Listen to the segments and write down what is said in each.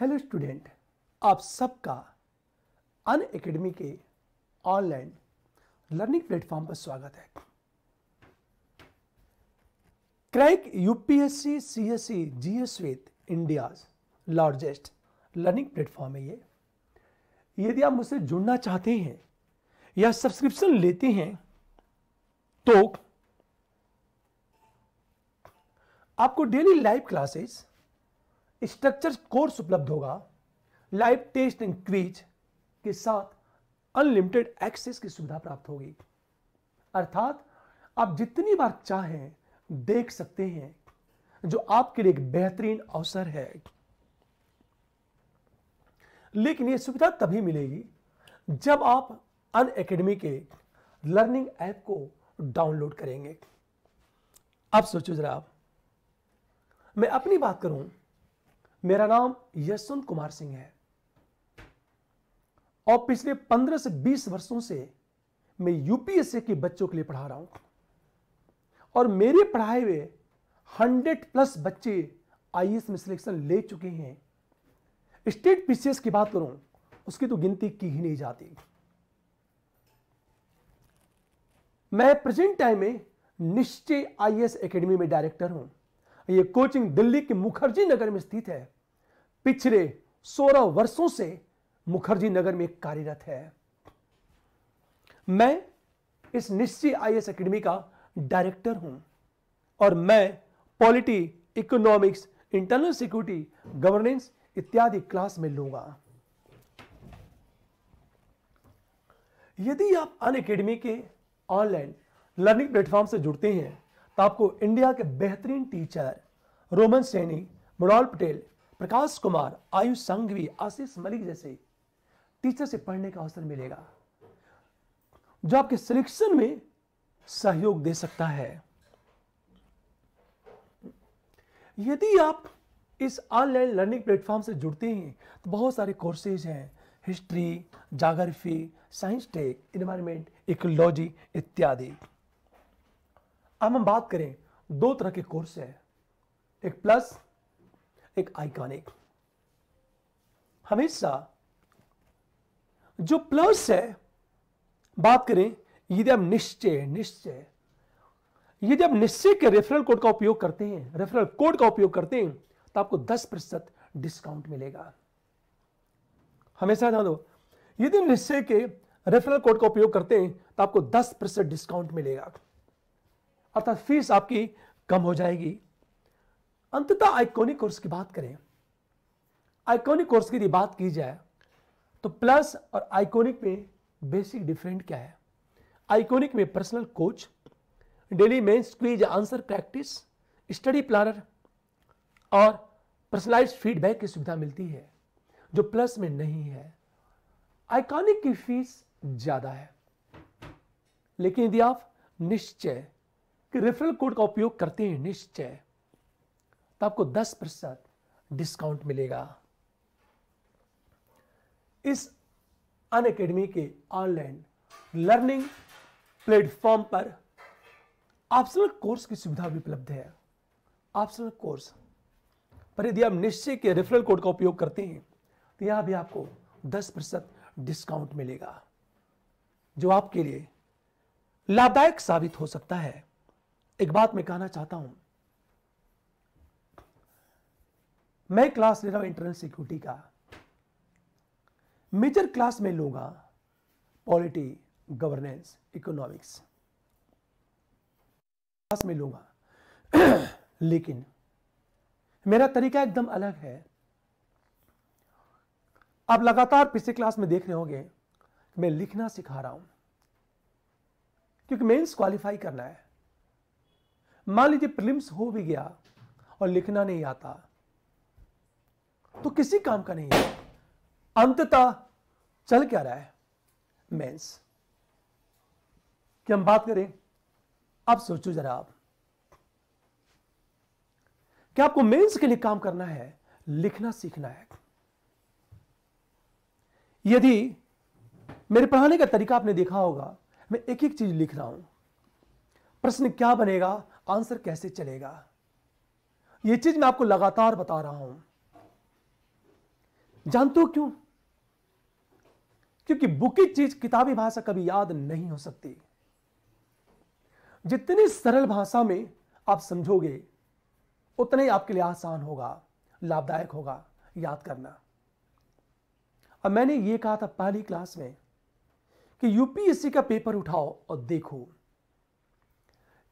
Hello student आप सबका Unacademy के ऑनलाइन लर्निंग प्लेटफॉर्म पर स्वागत है crack UPSC CSC GS with India largest learning platform है ये यदि आप मुझसे जुड़ना चाहते हैं या सब्सक्रिप्शन लेते हैं तो आपको daily live classes structure course उपलब्ध होगा लाइव टेस्ट एंड क्विज के साथ अनलिमिटेड एक्सेस की सुविधा प्राप्त होगी अर्थात आप जितनी बार चाहें देख सकते हैं जो आपके लिए एक बेहतरीन अवसर है लेकिन यह सुविधा तभी मिलेगी जब आप अन एकेडमी के लर्निंग ऐप को डाउनलोड करेंगे अब सोचो जरा आप मैं अपनी बात करूं मेरा नाम यशवंत कुमार सिंह है और पिछले 15 से 20 वर्षों से मैं यूपीएससी के बच्चों के लिए पढ़ा रहा हूं और मेरे पढ़ाए हुए 100 प्लस बच्चे आईएएस में सिलेक्शन ले चुके हैं स्टेट पीसीएस की बात करूं उसकी तो गिनती की ही नहीं जाती मैं प्रेजेंट टाइम में निश्चय आईएएस एकेडमी में डायरेक्टर हूं ये कोचिंग दिल्ली के मुखर्जी नगर में स्थित है पिछले 16 वर्षों से मुखर्जी नगर में कार्यरत है मैं इस निश्चय एस अकेडमी का डायरेक्टर हूं और मैं polity economics internal security governance इत्यादि क्लास में लूंगा यदि आप अन अकेडमी के ऑनलाइन लर्निंग प्लेटफॉर्म से जुड़ते हैं तो आपको इंडिया के बेहतरीन टीचर रोमन सैनी मृणाल पटेल प्रकाश कुमार आयुष संघवी आशीष मलिक जैसे टीचर से पढ़ने का अवसर मिलेगा जो आपके सिलेक्शन में सहयोग दे सकता है यदि आप इस ऑनलाइन लर्निंग प्लेटफॉर्म से जुड़ते हैं तो बहुत सारे कोर्सेज हैं history geography science tech environment ecology इत्यादि अब हम बात करें दो तरह के कोर्स है एक प्लस एक आइकॉनिक हमेशा जो प्लस है बात करें यदि हम निश्चय निश्चय यदि आप निश्चय के रेफरल कोड का उपयोग करते हैं रेफरल कोड का उपयोग करते हैं तो आपको 10 प्रतिशत डिस्काउंट मिलेगा हमेशा ध्यान दो यदि निश्चय के रेफरल कोड का उपयोग करते हैं तो आपको 10 प्रतिशत डिस्काउंट मिलेगा अर्थात फीस आपकी कम हो जाएगी अंततः आइकॉनिक कोर्स की बात करें आइकॉनिक कोर्स की यदि बात की जाए तो प्लस और आइकॉनिक में बेसिक डिफरेंट क्या है आइकॉनिक में personal coach daily main squeeze answer practice study planner और पर्सनलाइज फीडबैक की सुविधा मिलती है जो प्लस में नहीं है आइकॉनिक की फीस ज़्यादा है लेकिन यदि आप निश्चय कि रेफरल कोड का उपयोग करते हैं निश्चय तो आपको 10 प्रतिशत डिस्काउंट मिलेगा इस अन अकेडमी के ऑनलाइन लर्निंग प्लेटफॉर्म पर ऑप्शनल कोर्स की सुविधा भी उपलब्ध है ऑप्शनल कोर्स पर यदि आप निश्चय के रेफरल कोड का उपयोग करते हैं तो यह भी आपको 10 प्रतिशत डिस्काउंट मिलेगा जो आपके लिए लाभदायक साबित हो सकता है एक बात मैं कहना चाहता हूं मैं क्लास ले रहा हूं इंटरनल सिक्योरिटी का मेजर क्लास में लूंगा पॉलिटी गवर्नेंस इकोनॉमिक्स क्लास में लूंगा लेकिन मेरा तरीका एकदम अलग है आप लगातार पिछले क्लास में देख रहे होंगे मैं लिखना सिखा रहा हूं क्योंकि मेंस क्वालिफाई करना है मान लीजिए प्रिलिम्स हो भी गया और लिखना नहीं आता तो किसी काम का नहीं है अंततः चल क्या रहा है मेंस कि हम बात करें अब सोचो जरा आप क्या आपको मेंस के लिए काम करना है लिखना सीखना है यदि मेरे पढ़ाने का तरीका आपने देखा होगा मैं एक एक चीज लिख रहा हूं प्रश्न क्या बनेगा आंसर कैसे चलेगा ये चीज मैं आपको लगातार बता रहा हूं जानते हो क्यों क्योंकि बुकी चीज किताबी भाषा कभी याद नहीं हो सकती जितनी सरल भाषा में आप समझोगे उतना ही आपके लिए आसान होगा लाभदायक होगा याद करना अब मैंने यह कहा था पहली क्लास में कि यूपीएससी का पेपर उठाओ और देखो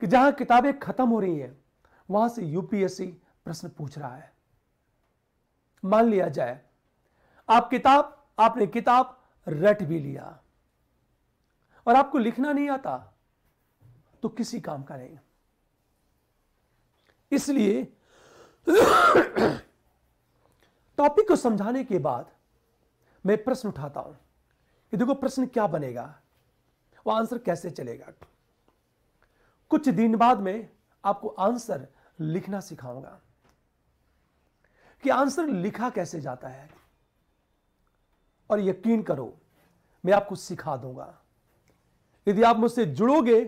कि जहां किताबें खत्म हो रही हैं वहां से यूपीएससी प्रश्न पूछ रहा है मान लिया जाए आप किताब आपने किताब रट भी लिया और आपको लिखना नहीं आता तो किसी काम का नहीं इसलिए टॉपिक को समझाने के बाद मैं प्रश्न उठाता हूं कि देखो प्रश्न क्या बनेगा वह आंसर कैसे चलेगा कुछ दिन बाद में आपको आंसर लिखना सिखाऊंगा कि आंसर लिखा कैसे जाता है और यकीन करो मैं आपको सिखा दूंगा यदि आप मुझसे जुड़ोगे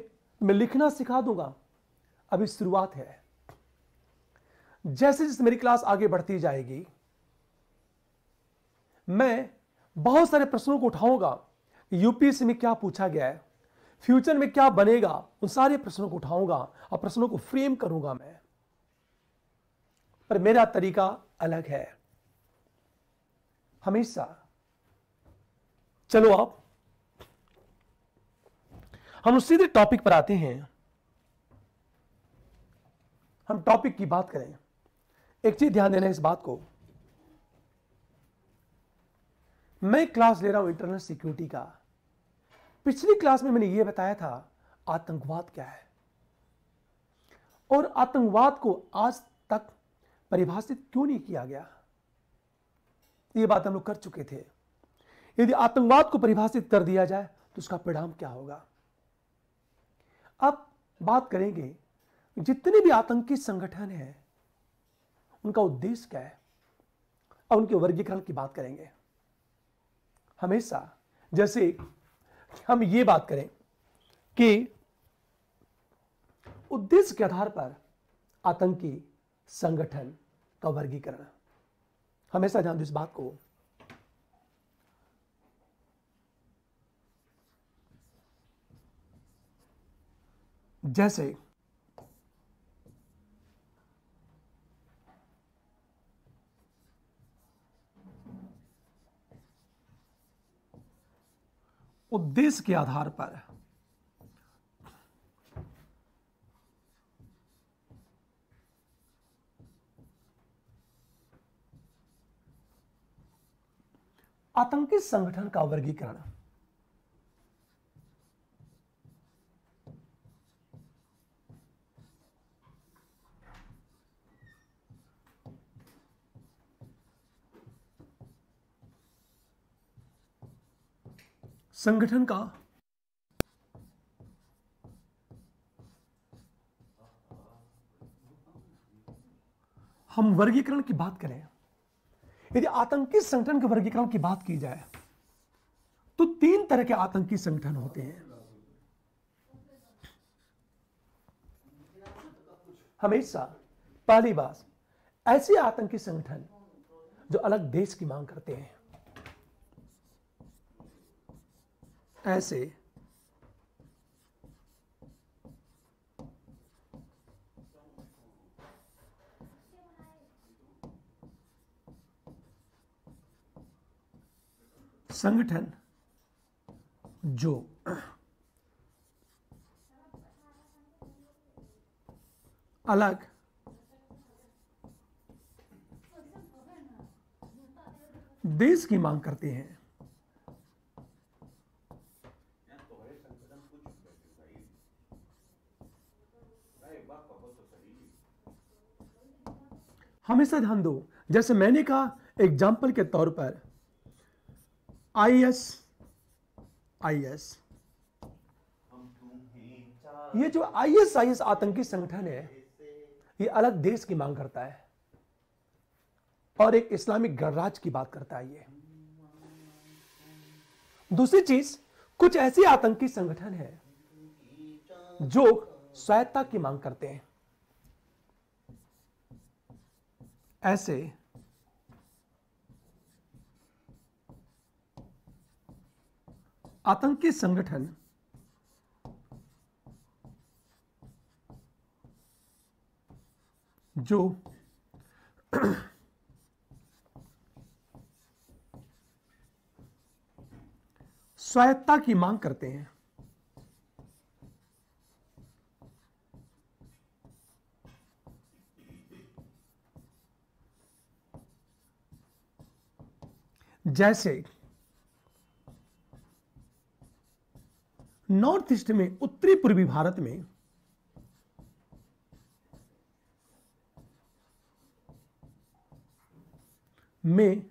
मैं लिखना सिखा दूंगा अभी शुरुआत है जैसे जैसे मेरी क्लास आगे बढ़ती जाएगी मैं बहुत सारे प्रश्नों को उठाऊंगा यूपीएससी में क्या पूछा गया है फ्यूचर में क्या बनेगा उन सारे प्रश्नों को उठाऊंगा और प्रश्नों को फ्रेम करूंगा मैं पर मेरा तरीका अलग है हमेशा चलो आप हम सीधे टॉपिक पर आते हैं हम टॉपिक की बात करें एक चीज ध्यान देना इस बात को मैं क्लास ले रहा हूं इंटरनल सिक्योरिटी का पिछली क्लास में मैंने यह बताया था आतंकवाद क्या है और आतंकवाद को आज तक परिभाषित क्यों नहीं किया गया ये बात हम लोग कर चुके थे यदि आतंकवाद को परिभाषित कर दिया जाए तो उसका परिणाम क्या होगा अब बात करेंगे जितने भी आतंकी संगठन हैं उनका उद्देश्य क्या है और उनके वर्गीकरण की बात करेंगे हमेशा जैसे हम ये बात करें कि उद्देश्य के आधार पर आतंकी संगठन का वर्गीकरण हमेशा ध्यान दो इस बात को जैसे उद्देश्य के आधार पर आतंकी संगठन का वर्गीकरण संगठन का हम वर्गीकरण की बात करें यदि आतंकी संगठन के वर्गीकरण की बात की जाए तो तीन तरह के आतंकी संगठन होते हैं हमेशा पहली बात ऐसे आतंकी संगठन जो अलग देश की मांग करते हैं ऐसे संगठन जो अलग देश की मांग करते हैं हमेशा ध्यान दो जैसे मैंने कहा एग्जाम्पल के तौर पर आई एस आई एस ये जो आई एस आई एस आतंकी संगठन है ये अलग देश की मांग करता है और एक इस्लामिक गणराज्य की बात करता है ये दूसरी चीज कुछ ऐसे आतंकी संगठन है जो स्वायत्ता की मांग करते हैं ऐसे आतंकी संगठन जो स्वायत्ता की मांग करते हैं जैसे नॉर्थ ईस्ट में उत्तरी पूर्वी भारत में में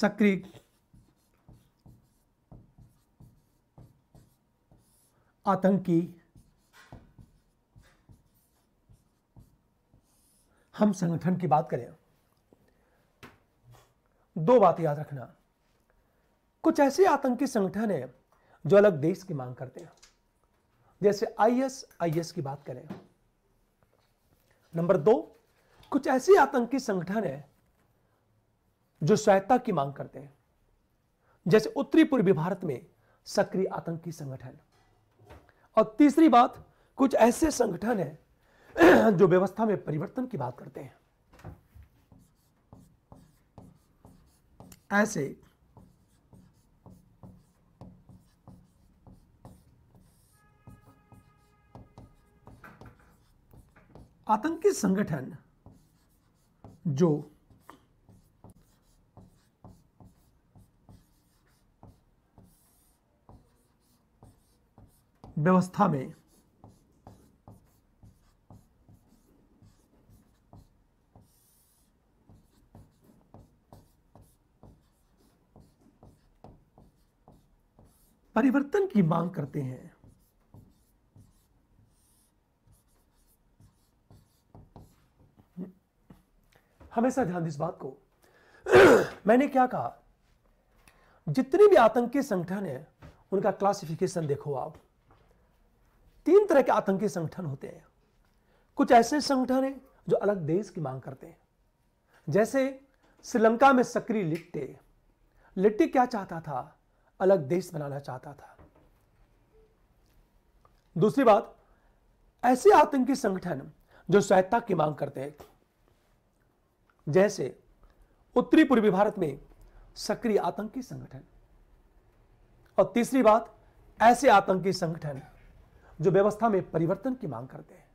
सक्रिय आतंकी हम संगठन की बात करें दो बात याद रखना कुछ ऐसे आतंकी संगठन है जो अलग देश की मांग करते हैं जैसे आईएस आईएस की बात करें नंबर दो कुछ ऐसे आतंकी संगठन है जो सहायता की मांग करते हैं जैसे उत्तरी पूर्वी भारत में सक्रिय आतंकी संगठन और तीसरी बात कुछ ऐसे संगठन है जो व्यवस्था में परिवर्तन की बात करते हैं ऐसे आतंकी संगठन जो व्यवस्था में परिवर्तन की मांग करते हैं हमेशा ध्यान इस बात को मैंने क्या कहा जितने भी आतंकी संगठन है उनका क्लासिफिकेशन देखो आप तीन तरह के आतंकी संगठन होते हैं कुछ ऐसे संगठन है जो अलग देश की मांग करते हैं जैसे श्रीलंका में सक्रिय लिट्टे लिट्टे क्या चाहता था अलग देश बनाना चाहता था दूसरी बात ऐसे आतंकी संगठन जो सहायता की मांग करते हैं जैसे उत्तरी पूर्वी भारत में सक्रिय आतंकी संगठन और तीसरी बात ऐसे आतंकी संगठन जो व्यवस्था में परिवर्तन की मांग करते हैं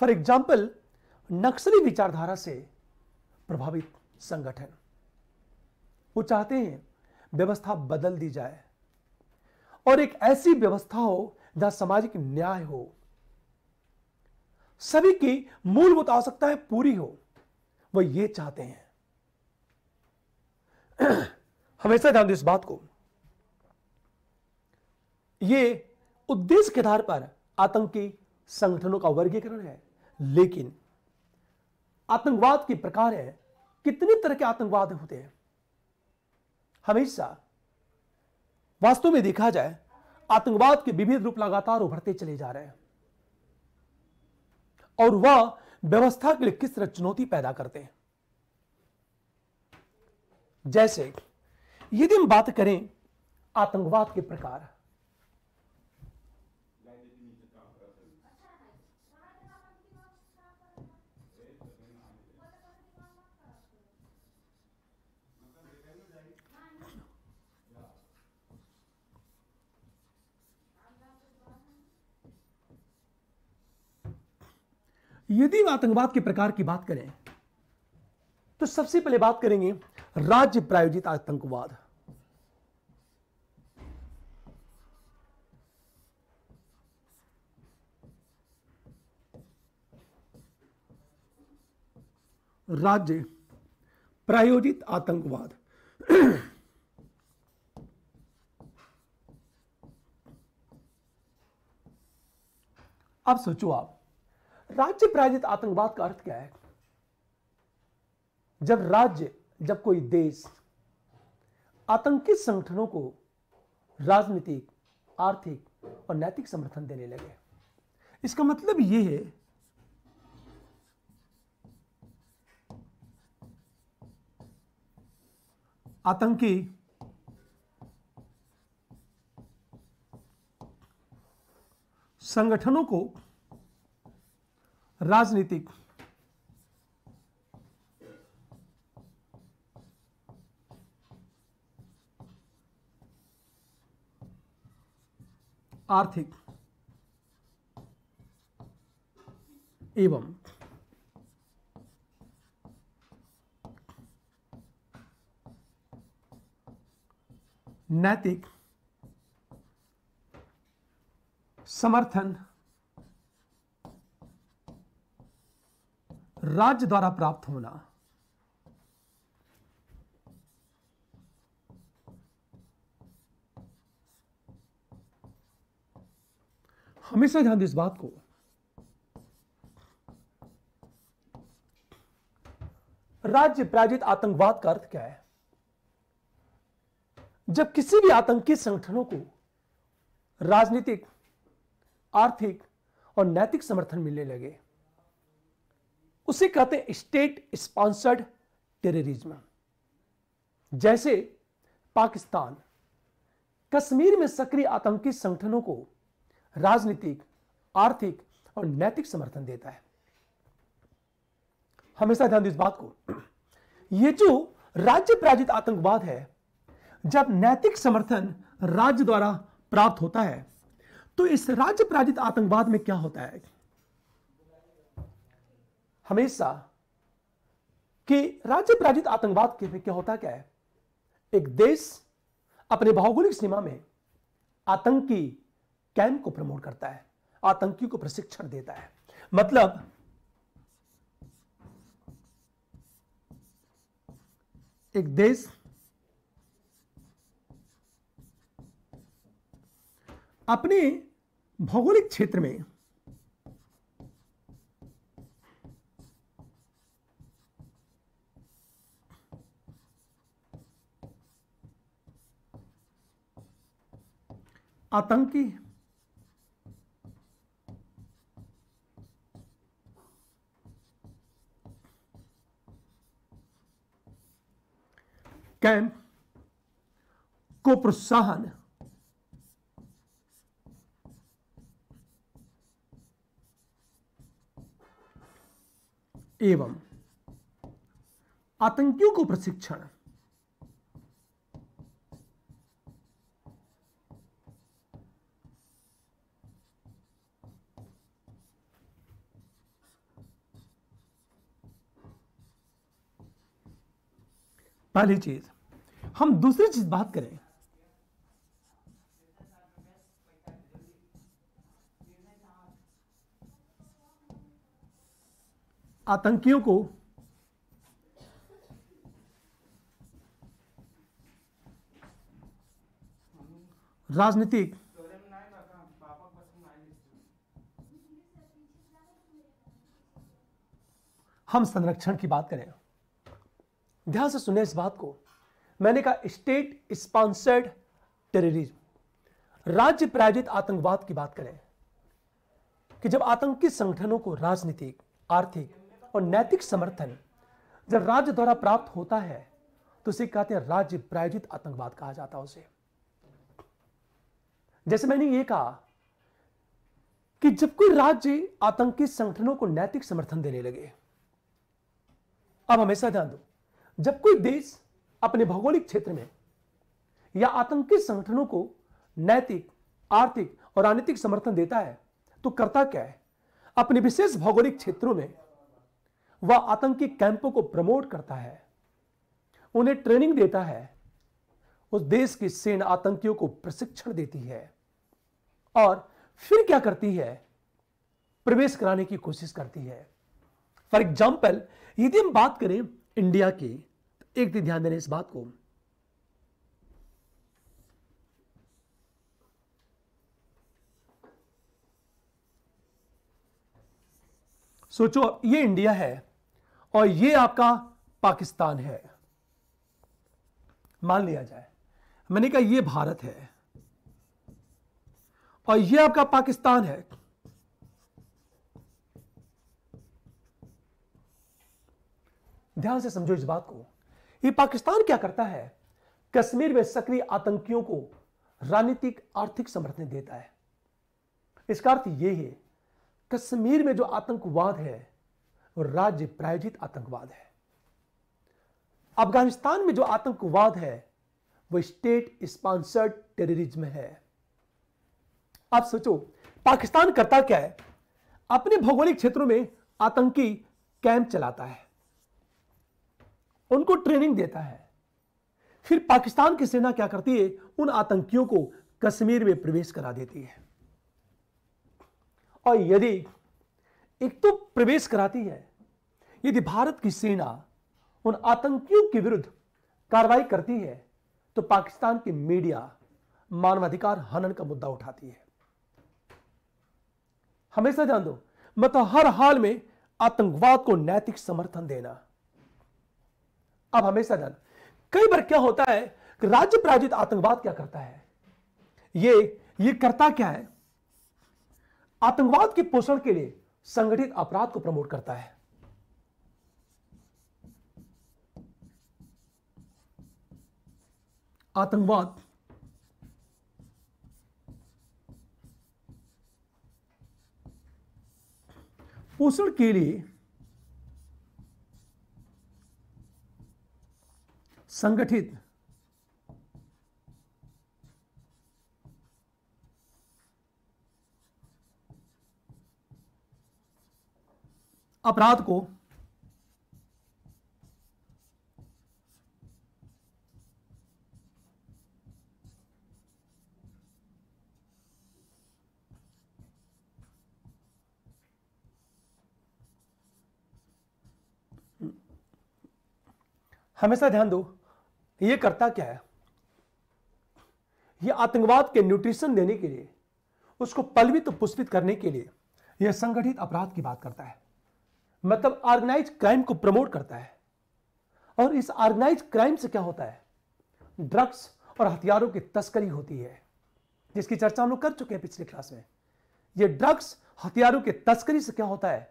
फॉर एग्जाम्पल नक्सली विचारधारा से प्रभावित संगठन वो चाहते हैं व्यवस्था बदल दी जाए और एक ऐसी व्यवस्था हो जहां सामाजिक न्याय हो सभी की मूलभूत आवश्यकताएं पूरी हो वह ये चाहते हैं हमेशा ध्यान दो इस बात को ये उद्देश्य के आधार पर आतंकी संगठनों का वर्गीकरण है लेकिन आतंकवाद के प्रकार है कितने तरह के आतंकवाद होते हैं हमेशा वास्तव में देखा जाए आतंकवाद के विभिन्न रूप लगातार उभरते चले जा रहे हैं और वह व्यवस्था के लिए किस तरह चुनौती पैदा करते हैं जैसे यदि हम बात करें आतंकवाद के प्रकार यदि आतंकवाद के प्रकार की बात करें तो सबसे पहले बात करेंगे राज्य प्रायोजित आतंकवाद राज्य प्रायोजित आतंकवाद अब सोचो आप राज्य प्रायोजित आतंकवाद का अर्थ क्या है जब राज्य जब कोई देश आतंकी संगठनों को राजनीतिक आर्थिक और नैतिक समर्थन देने लगे इसका मतलब यह है आतंकी संगठनों को राजनीतिक आर्थिक एवं नैतिक समर्थन राज्य द्वारा प्राप्त होना हमेशा ध्यान दें इस बात को राज्य पराजित आतंकवाद का अर्थ क्या है जब किसी भी आतंकी संगठनों को राजनीतिक आर्थिक और नैतिक समर्थन मिलने लगे उसे कहते हैं स्टेट स्पॉन्सर्ड टेररिज्म जैसे पाकिस्तान कश्मीर में सक्रिय आतंकी संगठनों को राजनीतिक आर्थिक और नैतिक समर्थन देता है हमेशा ध्यान इस बात को यह जो राज्य प्रायोजित आतंकवाद है जब नैतिक समर्थन राज्य द्वारा प्राप्त होता है तो इस राज्य प्रायोजित आतंकवाद में क्या होता है हमेशा कि राज्य पराजित आतंकवाद के क्या होता क्या है एक देश अपने भौगोलिक सीमा में आतंकी कैंप को प्रमोट करता है आतंकी को प्रशिक्षण देता है मतलब एक देश अपने भौगोलिक क्षेत्र में आतंकी कैंप को प्रोत्साहन एवं आतंकियों को प्रशिक्षण पहली चीज हम दूसरी चीज बात करें आतंकियों को राजनीतिक हम संरक्षण की बात करें ध्यान से सुने इस बात को मैंने कहा स्टेट स्पॉन्सर्ड टेररिज्म राज्य प्रायोजित आतंकवाद की बात करें कि जब आतंकी संगठनों को राजनीतिक आर्थिक और नैतिक समर्थन जब राज्य द्वारा प्राप्त होता है तो उसे कहते हैं राज्य प्रायोजित आतंकवाद कहा जाता है उसे जैसे मैंने ये कहा कि जब कोई राज्य आतंकी संगठनों को नैतिक समर्थन देने लगे अब हमेशा ध्यान दो जब कोई देश अपने भौगोलिक क्षेत्र में या आतंकी संगठनों को नैतिक आर्थिक और राजनीतिक समर्थन देता है तो करता क्या है अपने विशेष भौगोलिक क्षेत्रों में वह आतंकी कैंपों को प्रमोट करता है उन्हें ट्रेनिंग देता है उस देश की सेना आतंकियों को प्रशिक्षण देती है और फिर क्या करती है प्रवेश कराने की कोशिश करती है फॉर एग्जाम्पल यदि हम बात करें इंडिया की एक दिन ध्यान देने इस बात को सोचो ये इंडिया है और ये आपका पाकिस्तान है मान लिया जाए मैंने कहा ये भारत है और ये आपका पाकिस्तान है ध्यान से समझो इस बात को ये पाकिस्तान क्या करता है कश्मीर में सक्रिय आतंकियों को राजनीतिक आर्थिक समर्थन देता है इसका अर्थ यह है कश्मीर में जो आतंकवाद है वो राज्य प्रायोजित आतंकवाद है अफगानिस्तान में जो आतंकवाद है वो स्टेट स्पॉन्सर्ड टेररिज्म है आप सोचो पाकिस्तान करता क्या है अपने भौगोलिक क्षेत्रों में आतंकी कैंप चलाता है उनको ट्रेनिंग देता है फिर पाकिस्तान की सेना क्या करती है उन आतंकियों को कश्मीर में प्रवेश करा देती है और यदि एक तो प्रवेश कराती है यदि भारत की सेना उन आतंकियों के विरुद्ध कार्रवाई करती है तो पाकिस्तान की मीडिया मानवाधिकार हनन का मुद्दा उठाती है हमेशा जान दो मतलब हर हाल में आतंकवाद को नैतिक समर्थन देना अब हमेशा ध्यान कई बार क्या होता है कि राज्य प्रायोजित आतंकवाद क्या करता है ये ये करता क्या है आतंकवाद के पोषण के लिए संगठित अपराध को प्रमोट करता है आतंकवाद पोषण के लिए संगठित अपराध को हमेशा ध्यान दो ये करता क्या है ये आतंकवाद के न्यूट्रिशन देने के लिए उसको पलवित तो पुष्पित करने के लिए यह संगठित अपराध की बात करता है मतलब ऑर्गेनाइज क्राइम को प्रमोट करता है और इस ऑर्गेनाइज क्राइम से क्या होता है ड्रग्स और हथियारों की तस्करी होती है जिसकी चर्चा हम लोग कर चुके हैं पिछले क्लास में यह ड्रग्स हथियारों की तस्करी से क्या होता है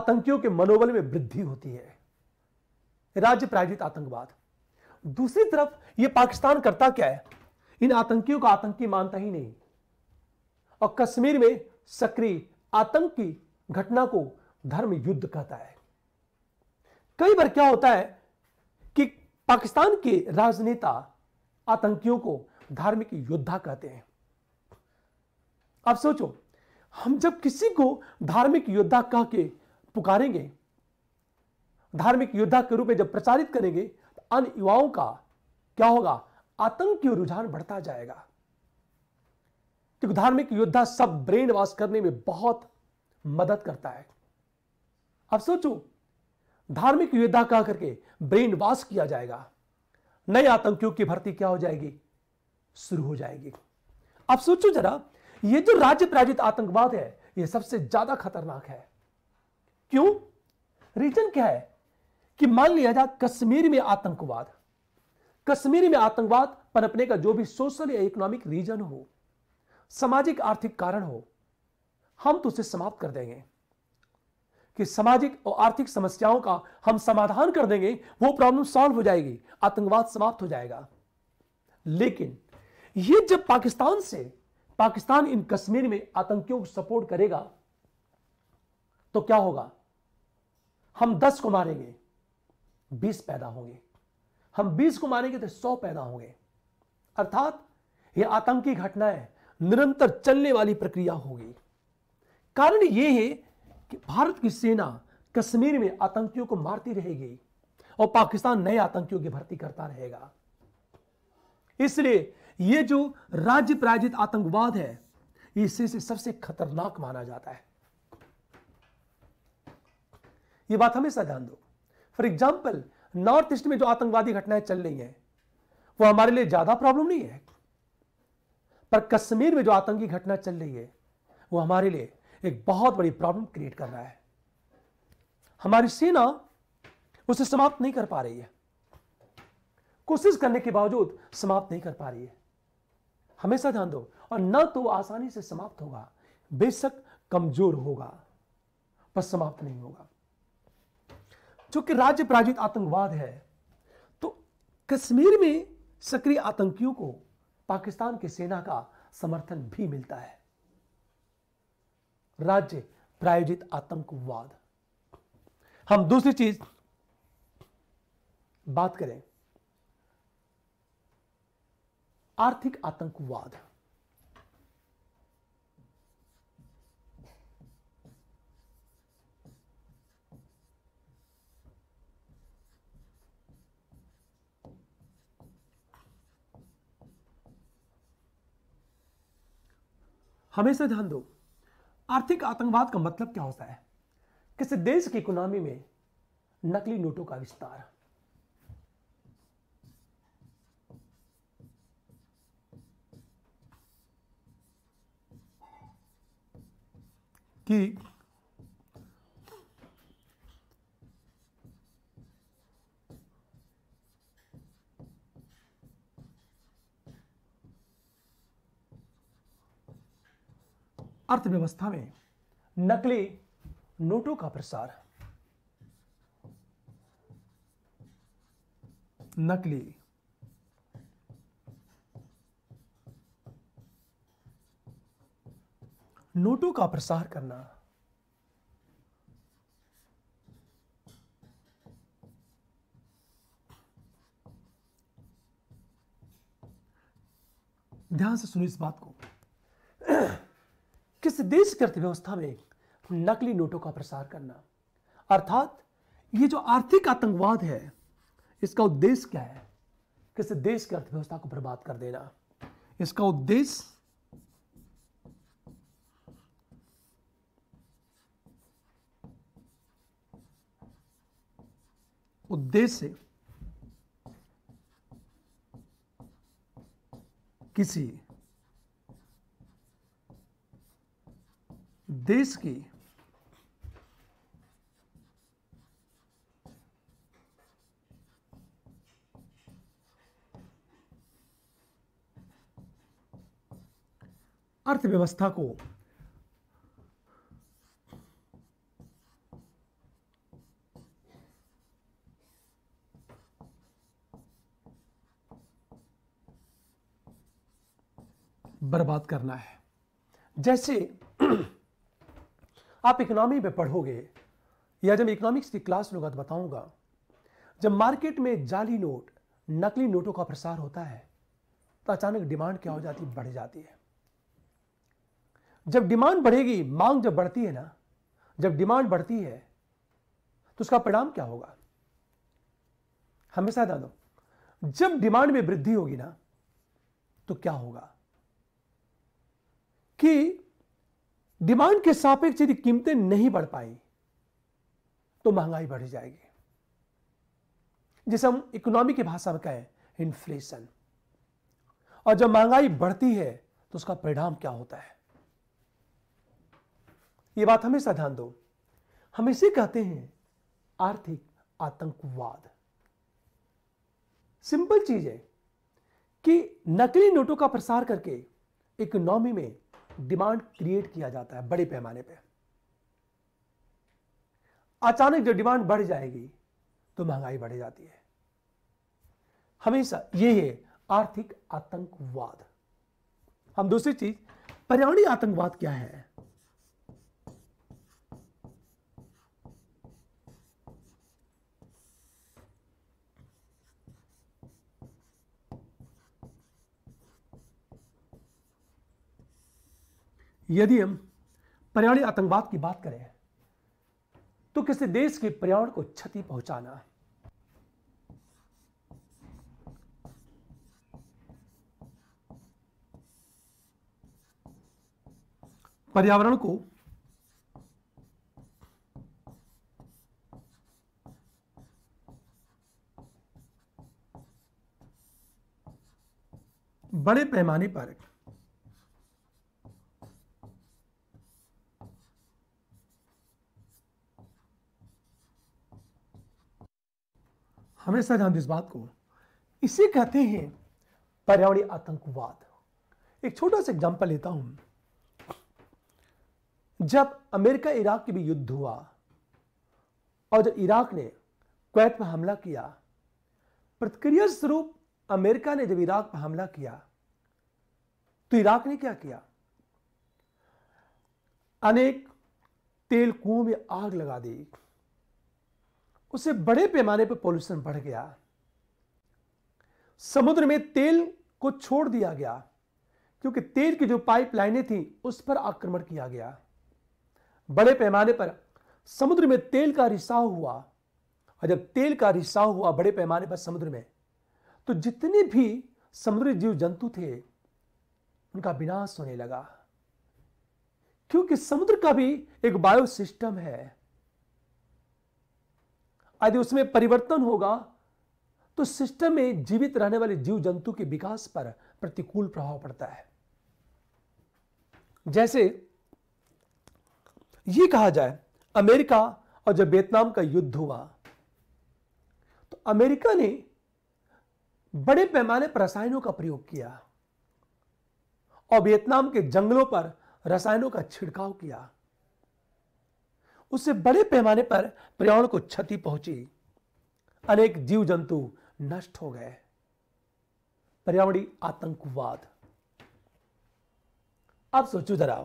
आतंकियों के मनोबल में वृद्धि होती है राज्य प्रायोजित आतंकवाद दूसरी तरफ यह पाकिस्तान करता क्या है इन आतंकियों को आतंकी मानता ही नहीं और कश्मीर में सक्रिय आतंकी घटना को धर्म युद्ध कहता है कई बार क्या होता है कि पाकिस्तान के राजनेता आतंकियों को धार्मिक योद्धा कहते हैं आप सोचो हम जब किसी को धार्मिक योद्धा कह के पुकारेंगे धार्मिक योद्धा के रूप में जब प्रचारित करेंगे अन्य युवाओं का क्या होगा आतंक की रुझान बढ़ता जाएगा क्योंकि धार्मिक योद्धा सब ब्रेन वॉश करने में बहुत मदद करता है अब सोचो धार्मिक योद्धा कह करके ब्रेन वॉश किया जाएगा नए आतंकियों की भर्ती क्या हो जाएगी शुरू हो जाएगी अब सोचो जरा ये जो राज्य प्राजित आतंकवाद है ये सबसे ज्यादा खतरनाक है क्यों रीजन क्या है कि मान लिया जाए कश्मीर में आतंकवाद कश्मीर में आतंकवाद पनपने का जो भी सोशल या इकोनॉमिक रीजन हो सामाजिक आर्थिक कारण हो हम तो उसे समाप्त कर देंगे कि सामाजिक और आर्थिक समस्याओं का हम समाधान कर देंगे वो प्रॉब्लम सॉल्व हो जाएगी आतंकवाद समाप्त हो जाएगा लेकिन ये जब पाकिस्तान से पाकिस्तान इन कश्मीर में आतंकियों को सपोर्ट करेगा तो क्या होगा हम दस को मारेंगे बीस पैदा होंगे हम बीस को मारेंगे तो सौ पैदा होंगे अर्थात यह आतंकी घटनाएं निरंतर चलने वाली प्रक्रिया होगी कारण यह है कि भारत की सेना कश्मीर में आतंकियों को मारती रहेगी और पाकिस्तान नए आतंकियों की भर्ती करता रहेगा इसलिए यह जो राज्य प्रायोजित आतंकवाद है इसे से सबसे खतरनाक माना जाता है यह बात हमेशा ध्यान दो फॉर एग्जाम्पल नॉर्थ ईस्ट में जो आतंकवादी घटनाएं चल रही हैं वो हमारे लिए ज्यादा प्रॉब्लम नहीं है पर कश्मीर में जो आतंकी घटना चल रही है वो हमारे लिए एक बहुत बड़ी प्रॉब्लम क्रिएट कर रहा है हमारी सेना उसे समाप्त नहीं कर पा रही है कोशिश करने के बावजूद समाप्त नहीं कर पा रही है हमेशा ध्यान दो और न तो आसानी से समाप्त होगा बेशक कमजोर होगा पर समाप्त नहीं होगा चूंकि राज्य पराजित आतंकवाद है तो कश्मीर में सक्रिय आतंकियों को पाकिस्तान की सेना का समर्थन भी मिलता है राज्य प्रायोजित आतंकवाद हम दूसरी चीज बात करें आर्थिक आतंकवाद हमेशा ध्यान दो आर्थिक आतंकवाद का मतलब क्या होता है किसी देश की इकोनॉमी में नकली नोटों का विस्तार कि अर्थव्यवस्था में नकली नोटों का प्रसार नकली नोटों का प्रसार करना ध्यान से सुनो इस बात को किस देश की अर्थव्यवस्था में नकली नोटों का प्रसार करना अर्थात ये जो आर्थिक आतंकवाद है इसका उद्देश्य क्या है किस देश की अर्थव्यवस्था को बर्बाद कर देना इसका उद्देश्य उद्देश्य किसी देश की अर्थव्यवस्था को बर्बाद करना है जैसे आप इकोनॉमी में पढ़ोगे या जब इकोनॉमिक्स की क्लास लूंगा तो बताऊंगा जब मार्केट में जाली नोट नकली नोटों का प्रसार होता है तो अचानक डिमांड क्या हो जाती है बढ़ जाती है जब डिमांड बढ़ेगी मांग जब बढ़ती है ना जब डिमांड बढ़ती है तो उसका परिणाम क्या होगा हमेशा दादो जब डिमांड में वृद्धि होगी ना तो क्या होगा कि डिमांड के सापेक्ष यदि कीमतें नहीं बढ़ पाई तो महंगाई बढ़ जाएगी जिसे हम इकोनॉमी की भाषा में कहें इन्फ्लेशन और जब महंगाई बढ़ती है तो उसका परिणाम क्या होता है यह बात हमेशा ध्यान दो हम इसे कहते हैं आर्थिक आतंकवाद सिंपल चीज है कि नकली नोटों का प्रसार करके इकोनॉमी में डिमांड क्रिएट किया जाता है बड़े पैमाने पे अचानक जब डिमांड बढ़ जाएगी तो महंगाई बढ़ जाती है हमेशा ये है आर्थिक आतंकवाद हम दूसरी चीज पर्यावरणीय आतंकवाद क्या है यदि हम पर्यावरण आतंकवाद की बात करें तो किसी देश के पर्यावरण को क्षति पहुंचाना पर्यावरण को बड़े पैमाने पर हमेशा ध्यान इस बात को इसे कहते हैं पर्यावरणीय आतंकवाद एक छोटा सा एग्जाम्पल लेता हूं जब अमेरिका इराक के भी युद्ध हुआ और जब इराक ने क्वैत पर हमला किया प्रतिक्रिया स्वरूप अमेरिका ने जब इराक पर हमला किया तो इराक ने क्या किया अनेक तेल कुओं में आग लगा दी उससे बड़े पैमाने पर पॉल्यूशन बढ़ गया समुद्र में तेल को छोड़ दिया गया क्योंकि तेल की जो पाइपलाइनें थी उस पर आक्रमण किया गया बड़े पैमाने पर समुद्र में तेल का रिसाव हुआ और जब तेल का रिसाव हुआ बड़े पैमाने पर समुद्र में तो जितने भी समुद्री जीव जंतु थे उनका विनाश होने लगा क्योंकि समुद्र का भी एक बायो सिस्टम है यदि उसमें परिवर्तन होगा तो सिस्टम में जीवित रहने वाले जीव जंतु के विकास पर प्रतिकूल प्रभाव पड़ता है जैसे ये कहा जाए अमेरिका और जब वियतनाम का युद्ध हुआ तो अमेरिका ने बड़े पैमाने पर रसायनों का प्रयोग किया और वियतनाम के जंगलों पर रसायनों का छिड़काव किया उससे बड़े पैमाने पर पर्यावरण को क्षति पहुंची अनेक जीव जंतु नष्ट हो गए पर्यावरणीय आतंकवाद अब सोचो जरा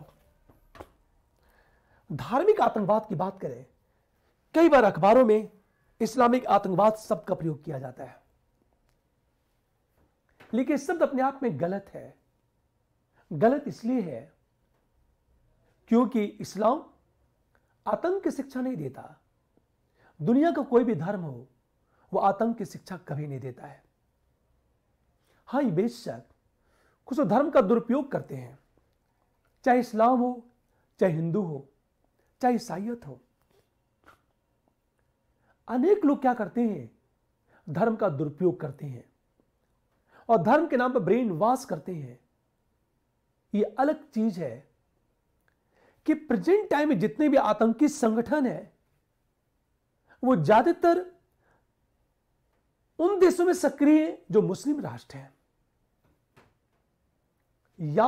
धार्मिक आतंकवाद की बात करें कई बार अखबारों में इस्लामिक आतंकवाद शब्द का प्रयोग किया जाता है लेकिन शब्द अपने आप में गलत है गलत इसलिए है क्योंकि इस्लाम आतंक की शिक्षा नहीं देता दुनिया का कोई भी धर्म हो वो आतंक की शिक्षा कभी नहीं देता है हाँ बेशक कुछ धर्म का दुरुपयोग करते हैं चाहे इस्लाम हो चाहे हिंदू हो चाहे ईसाइत हो अनेक लोग क्या करते हैं धर्म का दुरुपयोग करते हैं और धर्म के नाम पर ब्रेन वॉश करते हैं ये अलग चीज है कि प्रेजेंट टाइम में जितने भी आतंकी संगठन है वो ज्यादातर उन देशों में सक्रिय है जो मुस्लिम राष्ट्र हैं या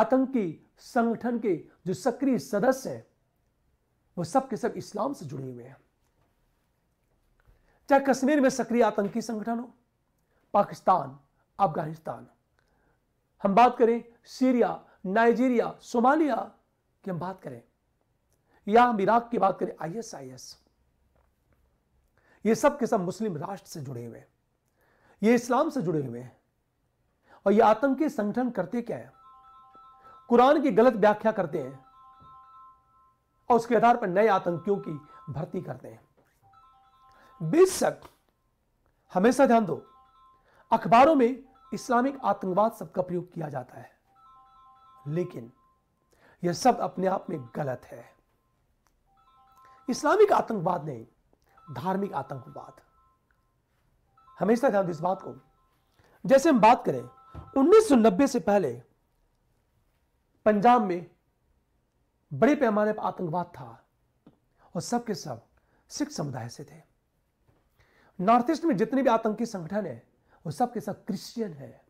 आतंकी संगठन के जो सक्रिय सदस्य हैं वो सब के सब इस्लाम से जुड़े हुए हैं चाहे कश्मीर में सक्रिय आतंकी संगठन हो पाकिस्तान अफगानिस्तान हम बात करें सीरिया नाइजीरिया सोमालिया की हम बात करें या हम इराक की बात करें आईएसआईएस ये सब के सब मुस्लिम राष्ट्र से जुड़े हुए हैं ये इस्लाम से जुड़े हुए हैं और ये आतंकी संगठन करते क्या है कुरान की गलत व्याख्या करते हैं और उसके आधार पर नए आतंकियों की भर्ती करते हैं बेशक हमेशा ध्यान दो अखबारों में इस्लामिक आतंकवाद सबका प्रयोग किया जाता है लेकिन यह सब अपने आप में गलत है इस्लामिक आतंकवाद नहीं धार्मिक आतंकवाद हमेशा ध्यान इस बात को जैसे हम बात करें उन्नीस से पहले पंजाब में बड़े पैमाने पर आतंकवाद था और सबके सब सिख समुदाय से थे नॉर्थ ईस्ट में जितने भी आतंकी संगठन है वो सबके सब क्रिश्चियन है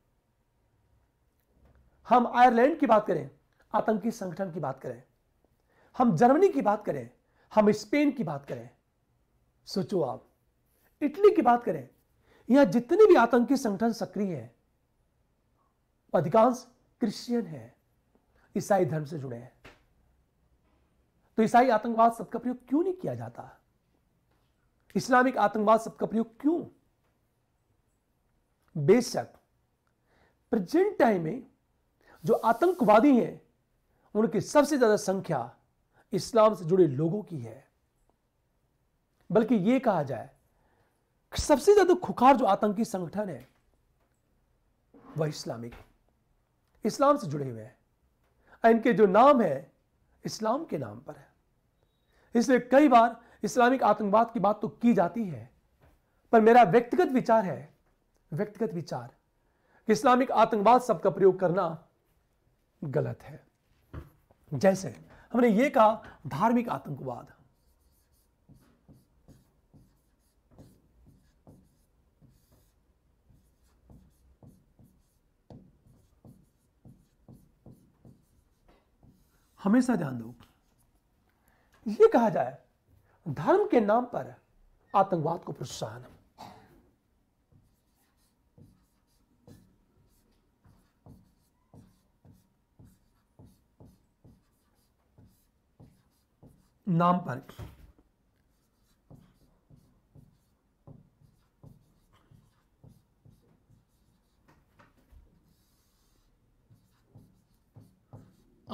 हम आयरलैंड की बात करें आतंकी संगठन की बात करें हम जर्मनी की बात करें हम स्पेन की बात करें सोचो आप इटली की बात करें यहां जितने भी आतंकी संगठन सक्रिय हैं अधिकांश क्रिश्चियन है ईसाई धर्म से जुड़े हैं तो ईसाई आतंकवाद शब्द का प्रयोग क्यों नहीं किया जाता इस्लामिक आतंकवाद शब्द का प्रयोग क्यों बेशक प्रेजेंट टाइम में जो आतंकवादी हैं उनकी सबसे ज़्यादा संख्या इस्लाम से जुड़े लोगों की है बल्कि यह कहा जाए सबसे ज़्यादा खुखार जो आतंकी संगठन है वह इस्लामिक इस्लाम से जुड़े हुए हैं इनके जो नाम है इस्लाम के नाम पर है इसलिए कई बार इस्लामिक आतंकवाद की बात तो की जाती है पर मेरा व्यक्तिगत विचार है व्यक्तिगत विचार इस्लामिक आतंकवाद शब्द का प्रयोग करना गलत है जैसे हमने ये कहा धार्मिक आतंकवाद हमेशा ध्यान दो ये कहा जाए धर्म के नाम पर आतंकवाद को प्रोत्साहन नाम पर